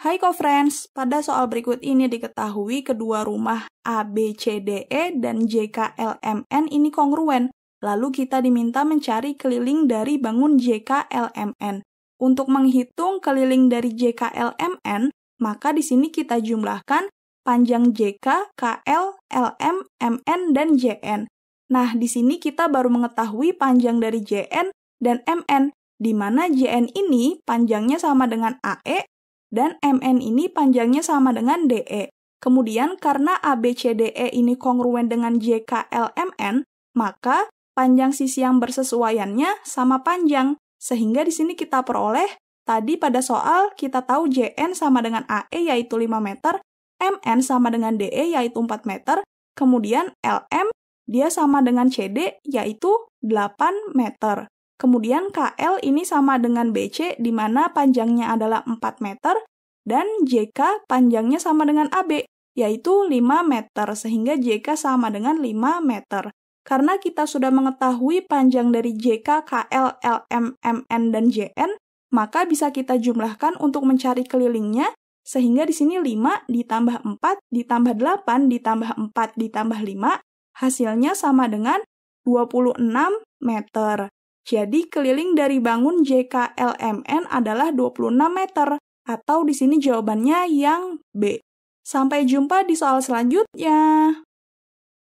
Hai co-friends, pada soal berikut ini diketahui kedua rumah A, B, C, D, E, dan J, K, L, M, N ini kongruen. Lalu kita diminta mencari keliling dari bangun J, K, L, M, N. Untuk menghitung keliling dari J, K, L, M, N, maka di sini kita jumlahkan panjang JK, KL, LM, MN, dan JN. Nah, di sini kita baru mengetahui panjang dari JN dan MN, di mana JN ini panjangnya sama dengan AE dan MN ini panjangnya sama dengan DE. Kemudian karena ABCDE ini kongruen dengan JKLMN, maka panjang sisi yang bersesuaiannya sama panjang. Sehingga di sini kita peroleh tadi pada soal kita tahu JN sama dengan AE yaitu 5 meter, MN sama dengan DE yaitu 4 meter, kemudian LM dia sama dengan CD yaitu 8 meter. Kemudian KL ini sama dengan BC di mana panjangnya adalah 4 meter dan JK panjangnya sama dengan AB yaitu 5 meter sehingga JK sama dengan 5 meter. Karena kita sudah mengetahui panjang dari JK, KL, LM, MN dan JN, maka bisa kita jumlahkan untuk mencari kelilingnya sehingga di sini 5 ditambah 4 ditambah 8 ditambah 4 ditambah 5 hasilnya sama dengan 26 meter. Jadi keliling dari bangun JKLMN adalah 26 meter, atau di sini jawabannya yang B. Sampai jumpa di soal selanjutnya.